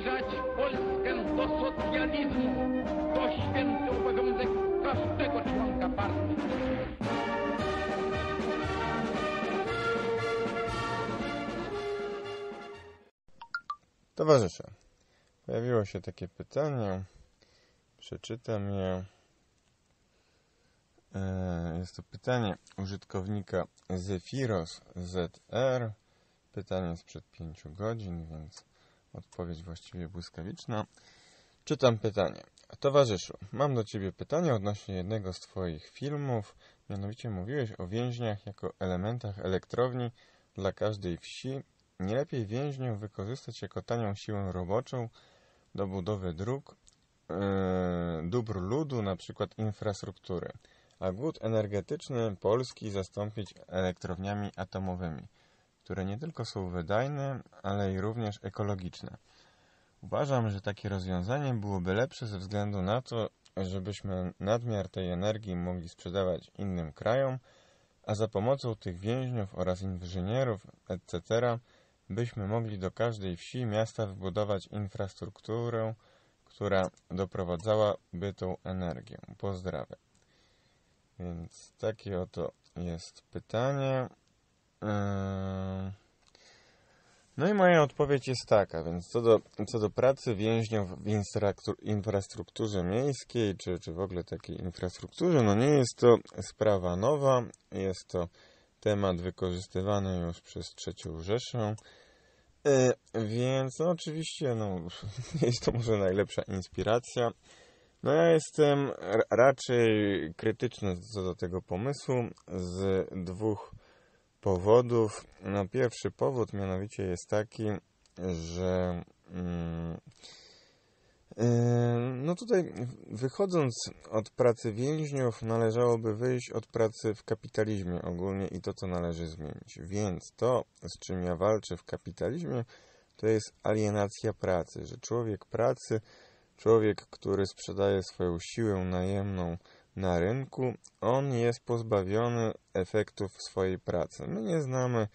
zbliżać Polskę do socjalizmu. To święty obowiązek każdego członka partii. Towarzysze, pojawiło się takie pytanie. Przeczytam je. E, jest to pytanie użytkownika Zefiros ZR. Pytanie sprzed 5 godzin, więc Odpowiedź właściwie błyskawiczna. Czytam pytanie. Towarzyszu, mam do Ciebie pytanie odnośnie jednego z Twoich filmów. Mianowicie mówiłeś o więźniach jako elementach elektrowni dla każdej wsi. Nie lepiej więźniów wykorzystać jako tanią siłę roboczą do budowy dróg, yy, dóbr ludu, na przykład infrastruktury, a głód energetyczny Polski zastąpić elektrowniami atomowymi które nie tylko są wydajne, ale i również ekologiczne. Uważam, że takie rozwiązanie byłoby lepsze ze względu na to, żebyśmy nadmiar tej energii mogli sprzedawać innym krajom, a za pomocą tych więźniów oraz inżynierów, etc., byśmy mogli do każdej wsi miasta wybudować infrastrukturę, która doprowadzałaby tą energię. Pozdrawiam. Więc takie oto jest pytanie. Yy, no i moja odpowiedź jest taka, więc co do, co do pracy więźniów w infrastrukturze miejskiej, czy, czy w ogóle takiej infrastrukturze, no nie jest to sprawa nowa, jest to temat wykorzystywany już przez trzecią Rzeszę, yy, więc no, oczywiście no, jest to może najlepsza inspiracja. No ja jestem raczej krytyczny co do tego pomysłu z dwóch powodów. No, pierwszy powód mianowicie jest taki, że mm, y, no tutaj wychodząc od pracy więźniów, należałoby wyjść od pracy w kapitalizmie ogólnie i to, co należy zmienić. Więc to, z czym ja walczę w kapitalizmie, to jest alienacja pracy, że człowiek pracy, człowiek, który sprzedaje swoją siłę najemną, na rynku, on jest pozbawiony efektów swojej pracy. My nie znamy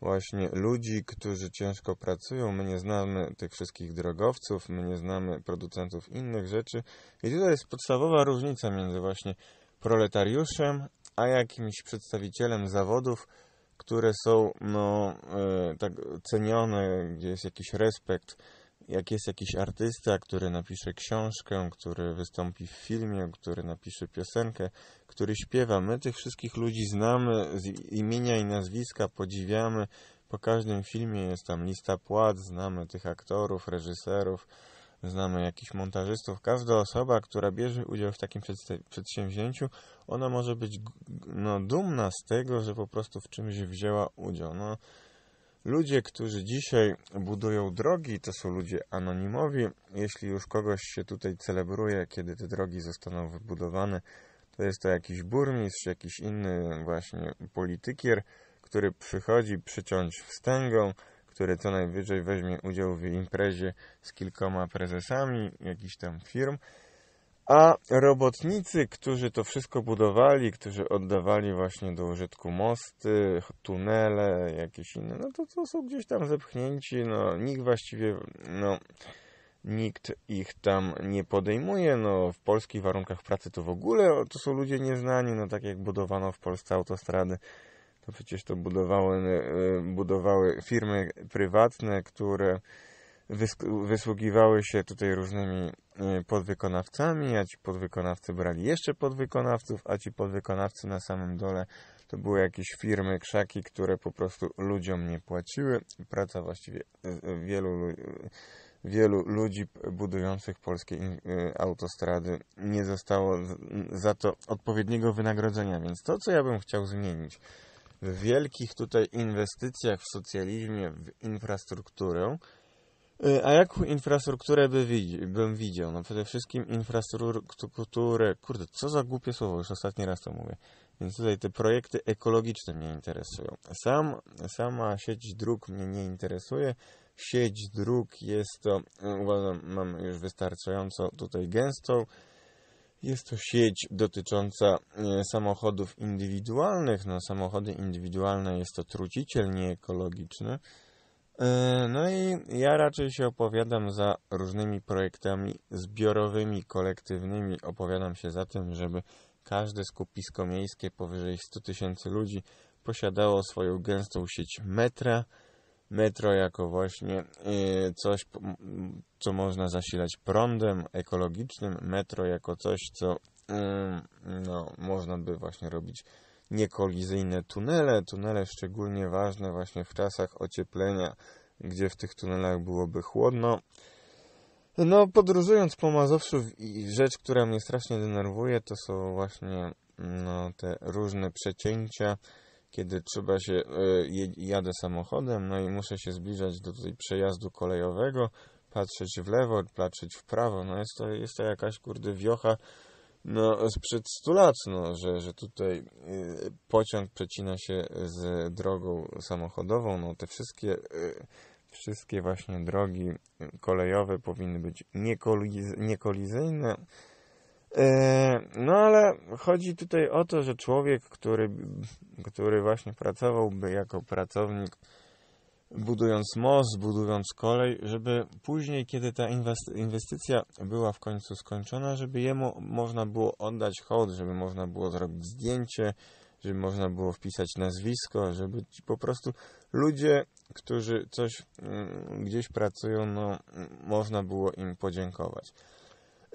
właśnie ludzi, którzy ciężko pracują, my nie znamy tych wszystkich drogowców, my nie znamy producentów innych rzeczy i tutaj jest podstawowa różnica między właśnie proletariuszem, a jakimś przedstawicielem zawodów, które są no, e, tak cenione, gdzie jest jakiś respekt jak jest jakiś artysta, który napisze książkę, który wystąpi w filmie, który napisze piosenkę, który śpiewa, my tych wszystkich ludzi znamy z imienia i nazwiska, podziwiamy. Po każdym filmie jest tam lista płat, znamy tych aktorów, reżyserów, znamy jakichś montażystów. Każda osoba, która bierze udział w takim przedsięwzięciu, ona może być no, dumna z tego, że po prostu w czymś wzięła udział. No, Ludzie, którzy dzisiaj budują drogi, to są ludzie anonimowi. Jeśli już kogoś się tutaj celebruje, kiedy te drogi zostaną wybudowane, to jest to jakiś burmistrz, jakiś inny właśnie politykier, który przychodzi przyciąć wstęgą, który co najwyżej weźmie udział w imprezie z kilkoma prezesami jakichś tam firm a robotnicy, którzy to wszystko budowali, którzy oddawali właśnie do użytku mosty, tunele, jakieś inne, no to, to są gdzieś tam zepchnięci, no nikt właściwie, no nikt ich tam nie podejmuje, no w polskich warunkach pracy to w ogóle to są ludzie nieznani, no tak jak budowano w Polsce autostrady, to przecież to budowały, e, budowały firmy prywatne, które wysługiwały się tutaj różnymi y, podwykonawcami, a ci podwykonawcy brali jeszcze podwykonawców, a ci podwykonawcy na samym dole to były jakieś firmy, krzaki, które po prostu ludziom nie płaciły. Praca właściwie y, y, wielu, wielu ludzi budujących polskie autostrady nie zostało za to odpowiedniego wynagrodzenia. Więc to, co ja bym chciał zmienić w wielkich tutaj inwestycjach w socjalizmie, w infrastrukturę, Y, a jaką infrastrukturę by widzi, bym widział? No przede wszystkim infrastrukturę, kurde, co za głupie słowo, już ostatni raz to mówię. Więc tutaj te projekty ekologiczne mnie interesują. Sam, sama sieć dróg mnie nie interesuje. Sieć dróg jest to, no, uważam, mam już wystarczająco tutaj gęstą. Jest to sieć dotycząca e, samochodów indywidualnych. No, samochody indywidualne jest to truciciel nieekologiczny. E, no i ja raczej się opowiadam za różnymi projektami zbiorowymi, kolektywnymi. Opowiadam się za tym, żeby każde skupisko miejskie powyżej 100 tysięcy ludzi posiadało swoją gęstą sieć metra. Metro jako właśnie e, coś, co można zasilać prądem ekologicznym. Metro jako coś, co mm, no, można by właśnie robić niekolizyjne tunele, tunele szczególnie ważne właśnie w czasach ocieplenia, gdzie w tych tunelach byłoby chłodno. No, podróżując po Mazowszu, rzecz, która mnie strasznie denerwuje, to są właśnie no, te różne przecięcia, kiedy trzeba się, y, jadę samochodem, no i muszę się zbliżać do tej przejazdu kolejowego, patrzeć w lewo, patrzeć w prawo, no jest to, jest to jakaś, kurde, wiocha, no, sprzed 100 lat, no, że, że tutaj y, pociąg przecina się z drogą samochodową, no te wszystkie, y, wszystkie właśnie drogi kolejowe powinny być niekolizyjne. Y, no ale chodzi tutaj o to, że człowiek, który, który właśnie pracowałby jako pracownik budując most, budując kolej, żeby później, kiedy ta inwestycja była w końcu skończona, żeby jemu można było oddać hołd, żeby można było zrobić zdjęcie, żeby można było wpisać nazwisko, żeby ci po prostu ludzie, którzy coś mm, gdzieś pracują, no, można było im podziękować.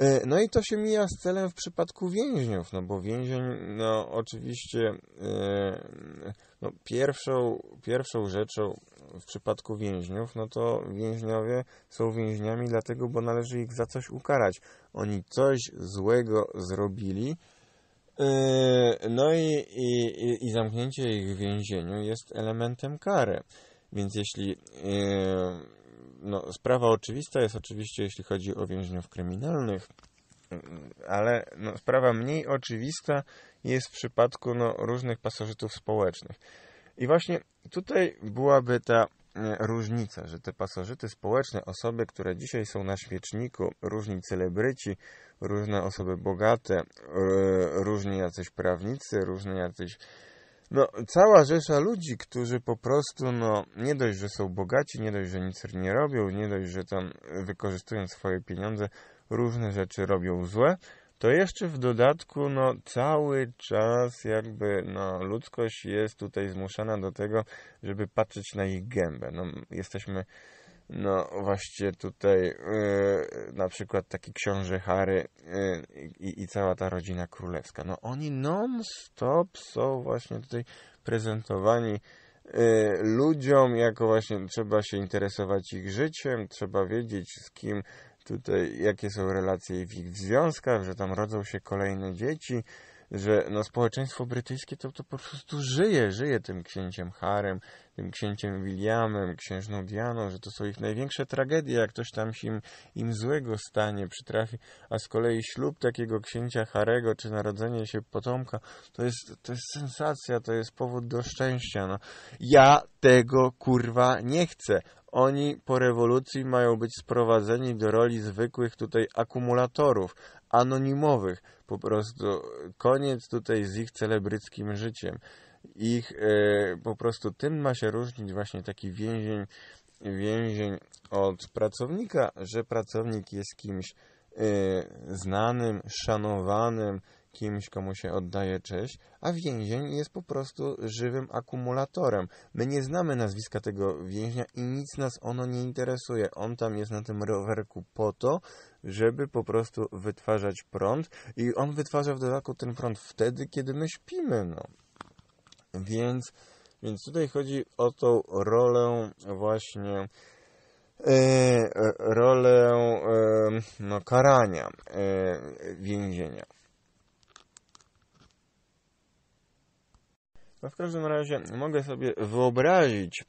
E, no i to się mija z celem w przypadku więźniów, no bo więzień, no oczywiście, e, no, pierwszą, pierwszą rzeczą w przypadku więźniów, no to więźniowie są więźniami dlatego, bo należy ich za coś ukarać. Oni coś złego zrobili, yy, no i, i, i zamknięcie ich w więzieniu jest elementem kary. Więc jeśli yy, no, sprawa oczywista jest oczywiście, jeśli chodzi o więźniów kryminalnych, ale no, sprawa mniej oczywista jest w przypadku no, różnych pasożytów społecznych. I właśnie tutaj byłaby ta e, różnica, że te pasożyty społeczne, osoby, które dzisiaj są na świeczniku, różni celebryci, różne osoby bogate, e, różni jacyś prawnicy, różni jacyś. No, cała rzesza ludzi, którzy po prostu, no, nie dość, że są bogaci, nie dość, że nic nie robią, nie dość, że tam wykorzystują swoje pieniądze, różne rzeczy robią złe, to jeszcze w dodatku no, cały czas jakby no, ludzkość jest tutaj zmuszana do tego, żeby patrzeć na ich gębę. No, jesteśmy no właśnie tutaj yy, na przykład taki książę Harry yy, i, i, cała ta rodzina królewska. No oni non-stop są właśnie tutaj prezentowani yy, ludziom, jako właśnie trzeba się interesować ich życiem, trzeba wiedzieć z kim tutaj jakie są relacje w ich związkach, że tam rodzą się kolejne dzieci, że no, społeczeństwo brytyjskie to, to po prostu żyje, żyje tym księciem Harem, tym księciem Williamem, księżną Dianą, że to są ich największe tragedie, jak ktoś tam się im, im złego stanie, przytrafi, a z kolei ślub takiego księcia Harego, czy narodzenie się potomka, to jest, to jest sensacja, to jest powód do szczęścia. No. Ja tego kurwa nie chcę. Oni po rewolucji mają być sprowadzeni do roli zwykłych tutaj akumulatorów, anonimowych. Po prostu koniec tutaj z ich celebryckim życiem ich e, po prostu tym ma się różnić właśnie taki więzień, więzień od pracownika, że pracownik jest kimś e, znanym, szanowanym, kimś, komu się oddaje cześć, a więzień jest po prostu żywym akumulatorem. My nie znamy nazwiska tego więźnia i nic nas ono nie interesuje. On tam jest na tym rowerku po to, żeby po prostu wytwarzać prąd i on wytwarza w dodatku ten prąd wtedy, kiedy my śpimy. No. Więc, więc tutaj chodzi o tą rolę właśnie e, rolę e, no, karania e, więzienia. No w każdym razie mogę sobie wyobrazić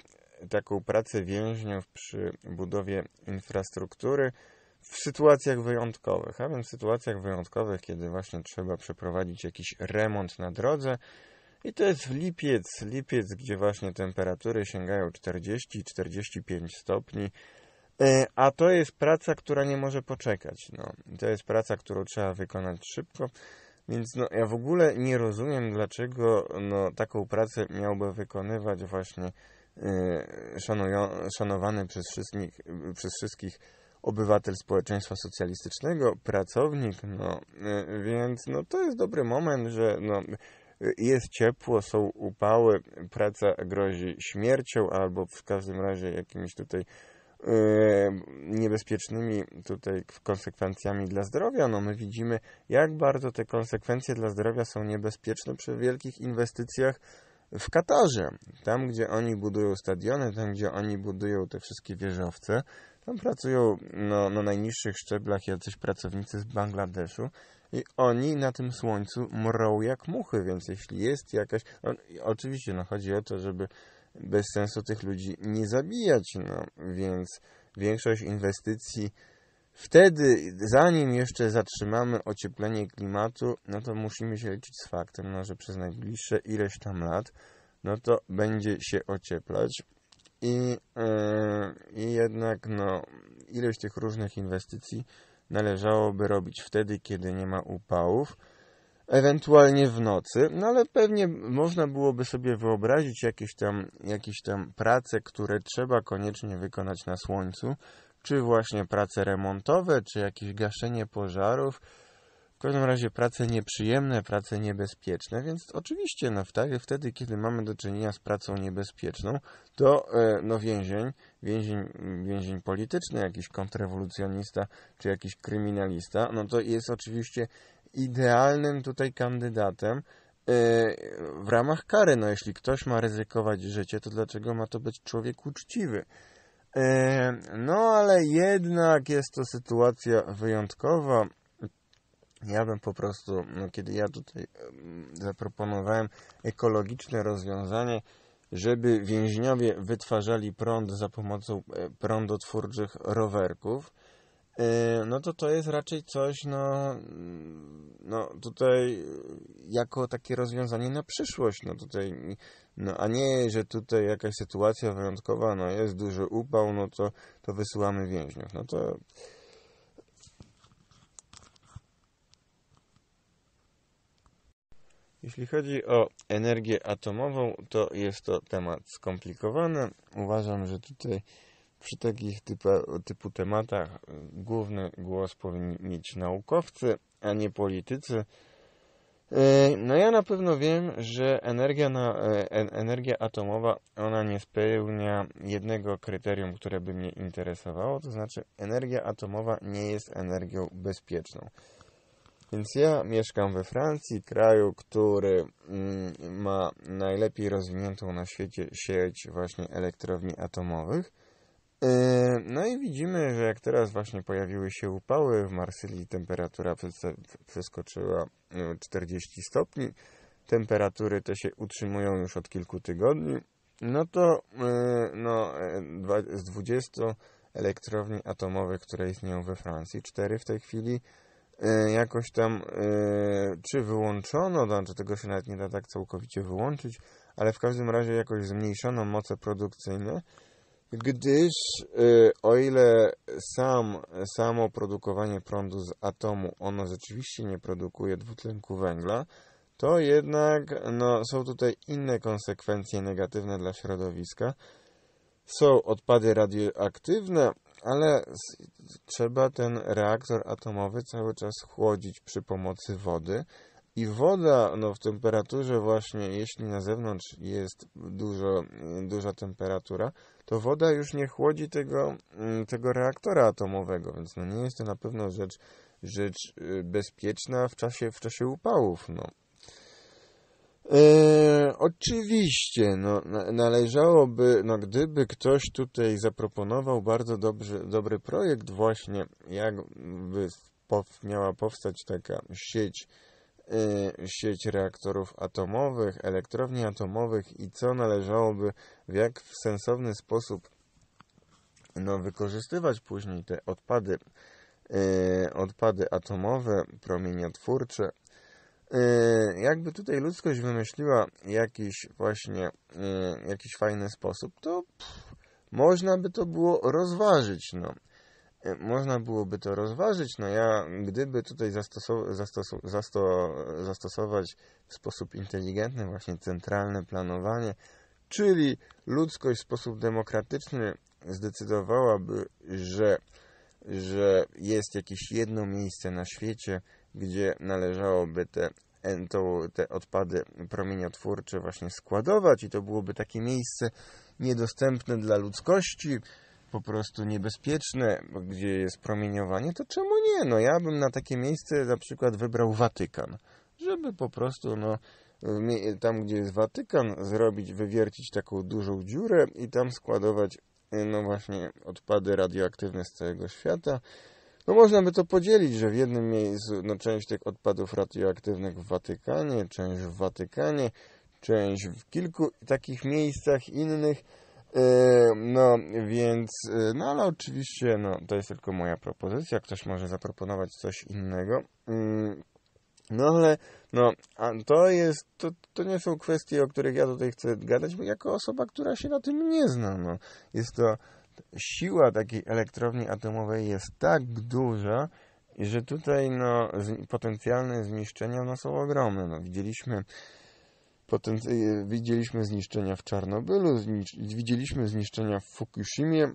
taką pracę więźniów przy budowie infrastruktury w sytuacjach wyjątkowych, a więc w sytuacjach wyjątkowych, kiedy właśnie trzeba przeprowadzić jakiś remont na drodze, i to jest lipiec, lipiec, gdzie właśnie temperatury sięgają 40-45 stopni. E, a to jest praca, która nie może poczekać. No, to jest praca, którą trzeba wykonać szybko. Więc no, ja w ogóle nie rozumiem, dlaczego no, taką pracę miałby wykonywać właśnie e, szanowany przez wszystkich, przez wszystkich obywatel społeczeństwa socjalistycznego, pracownik, no, e, więc no, to jest dobry moment, że no, jest ciepło, są upały, praca grozi śmiercią albo w każdym razie jakimiś tutaj e, niebezpiecznymi tutaj konsekwencjami dla zdrowia, no my widzimy, jak bardzo te konsekwencje dla zdrowia są niebezpieczne przy wielkich inwestycjach w Katarze. Tam, gdzie oni budują stadiony, tam, gdzie oni budują te wszystkie wieżowce, tam pracują no, na najniższych szczeblach jacyś pracownicy z Bangladeszu, i oni na tym słońcu mrą jak muchy, więc jeśli jest jakaś... No, oczywiście, no chodzi o to, żeby bez sensu tych ludzi nie zabijać, no, więc większość inwestycji wtedy, zanim jeszcze zatrzymamy ocieplenie klimatu, no to musimy się liczyć z faktem, no, że przez najbliższe ileś tam lat, no to będzie się ocieplać. I, yy, i jednak no, ilość tych różnych inwestycji należałoby robić wtedy, kiedy nie ma upałów, ewentualnie w nocy, no ale pewnie można byłoby sobie wyobrazić jakieś tam, jakieś tam prace, które trzeba koniecznie wykonać na słońcu, czy właśnie prace remontowe, czy jakieś gaszenie pożarów, w każdym razie prace nieprzyjemne, prace niebezpieczne, więc oczywiście no, wtedy, kiedy mamy do czynienia z pracą niebezpieczną, to e, no, więzień, więzień, więzień polityczny, jakiś kontrrewolucjonista czy jakiś kryminalista, no to jest oczywiście idealnym tutaj kandydatem e, w ramach kary. No, jeśli ktoś ma ryzykować życie, to dlaczego ma to być człowiek uczciwy? E, no, ale jednak jest to sytuacja wyjątkowa ja bym po prostu, no kiedy ja tutaj zaproponowałem ekologiczne rozwiązanie, żeby więźniowie wytwarzali prąd za pomocą e, prądotwórczych rowerków, e, no to to jest raczej coś, no, mm, no tutaj e, jako takie rozwiązanie na przyszłość, no tutaj, no a nie, że tutaj jakaś sytuacja wyjątkowa, no jest duży upał, no to, to wysyłamy więźniów, no to Jeśli chodzi o energię atomową, to jest to temat skomplikowany. Uważam, że tutaj przy takich typu tematach y, główny głos powinni mieć naukowcy, a nie politycy. Y, no ja na pewno wiem, że energia, na, y, energia atomowa ona nie spełnia jednego kryterium, które by mnie interesowało, to znaczy energia atomowa nie jest energią bezpieczną. Więc ja mieszkam we Francji, kraju, który mm, ma najlepiej rozwiniętą na świecie sieć właśnie elektrowni atomowych. E, no i widzimy, że jak teraz właśnie pojawiły się upały, w Marsylii temperatura przeskoczyła 40 no, stopni, temperatury te się utrzymują już od kilku tygodni, no to e, no, e, z 20 elektrowni atomowych, które istnieją we Francji, 4 w tej chwili E, jakoś tam e, czy wyłączono, no, znaczy tego się nawet nie da tak całkowicie wyłączyć, ale w każdym razie jakoś zmniejszono moce produkcyjne, gdyż e, o ile sam, samo produkowanie prądu z atomu, ono rzeczywiście nie produkuje dwutlenku węgla, to jednak no, są tutaj inne konsekwencje negatywne dla środowiska. Są odpady radioaktywne, ale trzeba ten reaktor atomowy cały czas chłodzić przy pomocy wody. I woda no, w temperaturze właśnie, jeśli na zewnątrz jest dużo, mm, duża temperatura, to woda już nie chłodzi tego, mm, tego reaktora atomowego, więc no, nie jest to na pewno rzecz, rzecz y, bezpieczna w czasie, w czasie upałów. No. E, oczywiście, no, należałoby, no, gdyby ktoś tutaj zaproponował bardzo dobrze, dobry projekt właśnie, jakby miała powstać taka sieć, e, sieć reaktorów atomowych, elektrowni atomowych i co należałoby, w jak w sensowny sposób no, wykorzystywać później te odpady, e, odpady atomowe, promieniotwórcze, Y, jakby tutaj ludzkość wymyśliła jakiś właśnie y, jakiś fajny sposób, to pff, można by to było rozważyć, no. Y, można byłoby to rozważyć, no ja gdyby tutaj zastosow zasto zastosować w sposób inteligentny właśnie centralne planowanie, czyli ludzkość w sposób demokratyczny zdecydowałaby, że, że jest jakieś jedno miejsce na świecie, gdzie należałoby te, to, te odpady promieniotwórcze właśnie składować i to byłoby takie miejsce niedostępne dla ludzkości, po prostu niebezpieczne, gdzie jest promieniowanie, to czemu nie? No ja bym na takie miejsce na przykład wybrał Watykan, żeby po prostu no tam gdzie jest Watykan zrobić, wywiercić taką dużą dziurę i tam składować no właśnie odpady radioaktywne z całego świata no można by to podzielić, że w jednym miejscu no, część tych odpadów radioaktywnych w Watykanie, część w Watykanie, część w kilku takich miejscach innych. Yy, no więc, yy, no ale oczywiście, no to jest tylko moja propozycja. Ktoś może zaproponować coś innego. Mm, no ale, no, to jest, to, to nie są kwestie, o których ja tutaj chcę gadać, bo jako osoba, która się na tym nie zna, no. Jest to siła takiej elektrowni atomowej jest tak duża, że tutaj no, potencjalne zniszczenia no, są ogromne. No, widzieliśmy, potenc- y, widzieliśmy zniszczenia w Czarnobylu, znisz widzieliśmy zniszczenia w Fukushimie.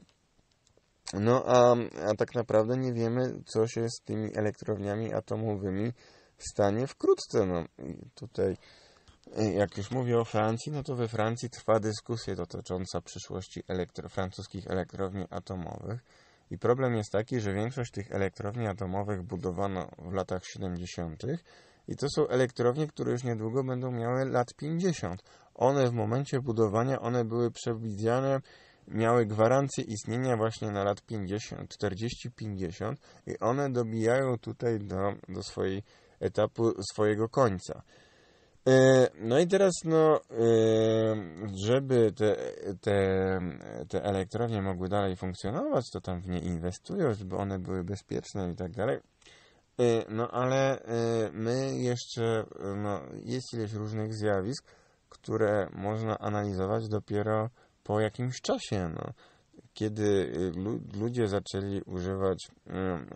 No a, a tak naprawdę nie wiemy, co się z tymi elektrowniami atomowymi stanie wkrótce. No, tutaj Y, jak już mówię o Francji, no to we Francji trwa dyskusja dotycząca przyszłości elektro, francuskich elektrowni atomowych. I problem jest taki, że większość tych elektrowni atomowych budowano w latach 70. I to są elektrownie, które już niedługo będą miały lat 50. One w momencie budowania, one były przewidziane, miały gwarancję istnienia właśnie na lat 50, 40-50 i one dobijają tutaj do, do swojej etapu swojego końca. E, no i teraz, no, e, żeby te, te, te elektrownie mogły dalej funkcjonować, to tam w nie inwestują, żeby one były bezpieczne i tak dalej. E, no ale my jeszcze, no, jest ileś różnych zjawisk, które można analizować dopiero po jakimś czasie, no. Kiedy ludzie zaczęli używać mm,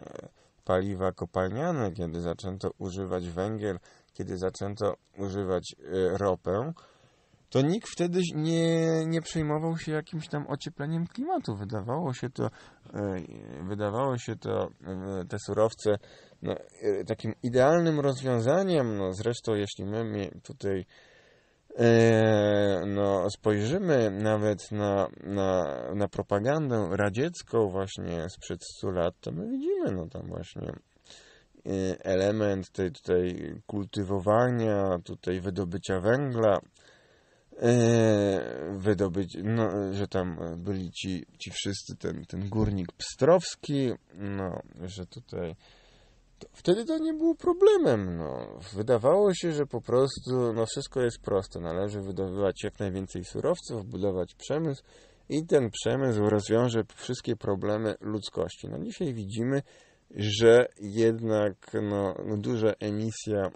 paliwa kopalniane, kiedy zaczęto używać węgiel, kiedy zaczęto używać y, ropę, to nikt wtedy nie, nie przejmował się jakimś tam ociepleniem klimatu. Wydawało się to, y, y, wydawało się to te surowce no, takim idealnym rozwiązaniem. No, zresztą, jeśli my tutaj no, spojrzymy nawet na, na, na propagandę radziecką właśnie sprzed 100 lat, to my widzimy no, tam właśnie Y, element tej tutaj kultywowania, tutaj wydobycia węgla, y, wydobyć, no, że tam byli ci, ci wszyscy, ten, ten górnik Pstrowski, no, że tutaj to wtedy to nie było problemem, no. Wydawało się, że po prostu, no, wszystko jest proste, należy wydobywać jak najwięcej surowców, budować przemysł i ten przemysł rozwiąże wszystkie problemy ludzkości. No, dzisiaj widzimy, że jednak no, no, duża emisja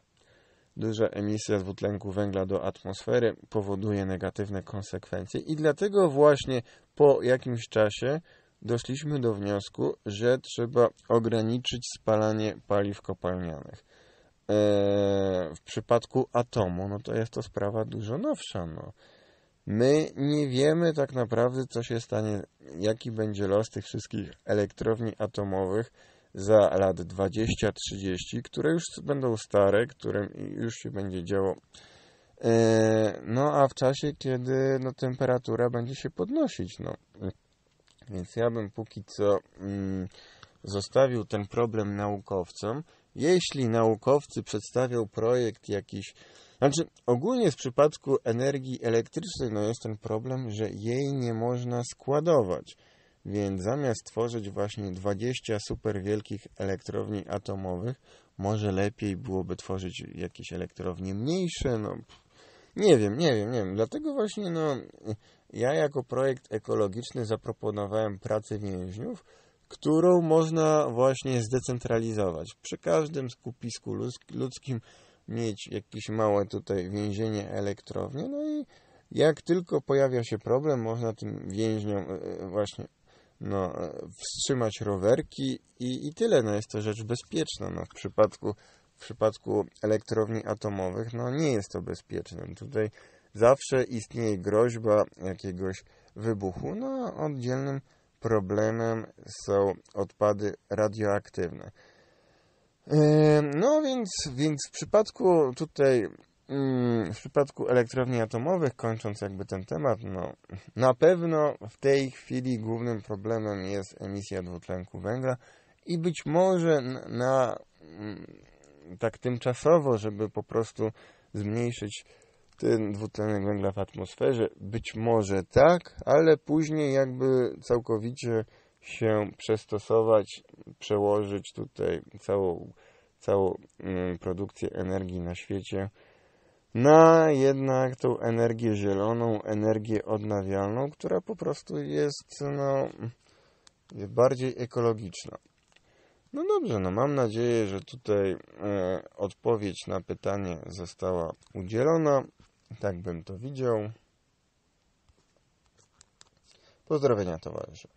duża emisja dwutlenku węgla do atmosfery powoduje negatywne konsekwencje i dlatego właśnie po jakimś czasie doszliśmy do wniosku, że trzeba ograniczyć spalanie paliw kopalnianych. Eee, w przypadku atomu, no to jest to sprawa dużo nowsza, no. My nie wiemy tak naprawdę, co się stanie, jaki będzie los tych wszystkich elektrowni atomowych, za lat 20-30, które już będą stare, którym już się będzie działo. E, no a w czasie, kiedy no, temperatura będzie się podnosić. No. Więc ja bym póki co mm, zostawił ten problem naukowcom. Jeśli naukowcy przedstawią projekt jakiś, znaczy ogólnie w przypadku energii elektrycznej no jest ten problem, że jej nie można składować. Więc zamiast tworzyć właśnie 20 super wielkich elektrowni atomowych, może lepiej byłoby tworzyć jakieś elektrownie mniejsze, no nie wiem, nie wiem, nie wiem. Dlatego właśnie no ja jako projekt ekologiczny zaproponowałem pracę więźniów, którą można właśnie zdecentralizować. Przy każdym skupisku ludzkim mieć jakieś małe tutaj więzienie, elektrownie, no i jak tylko pojawia się problem, można tym więźniom e, e, właśnie no, e, wstrzymać rowerki i, i tyle. No, jest to rzecz bezpieczna. No, w przypadku w przypadku elektrowni atomowych, no nie jest to bezpieczne. Tutaj zawsze istnieje groźba jakiegoś wybuchu, no oddzielnym problemem są odpady radioaktywne. E, no więc, więc w przypadku tutaj Mm, w przypadku elektrowni atomowych, kończąc jakby ten temat, no, na pewno w tej chwili głównym problemem jest emisja dwutlenku węgla i być może na, na mm, tak tymczasowo, żeby po prostu zmniejszyć ten dwutlenek węgla w atmosferze, być może tak, ale później jakby całkowicie się przestosować, przełożyć tutaj całą, całą mm, produkcję energii na świecie na jednak tą energię zieloną, energię odnawialną, która po prostu jest no, bardziej ekologiczna. No dobrze, no mam nadzieję, że tutaj e, odpowiedź na pytanie została udzielona. Tak bym to widział. Pozdrowienia towarzysze.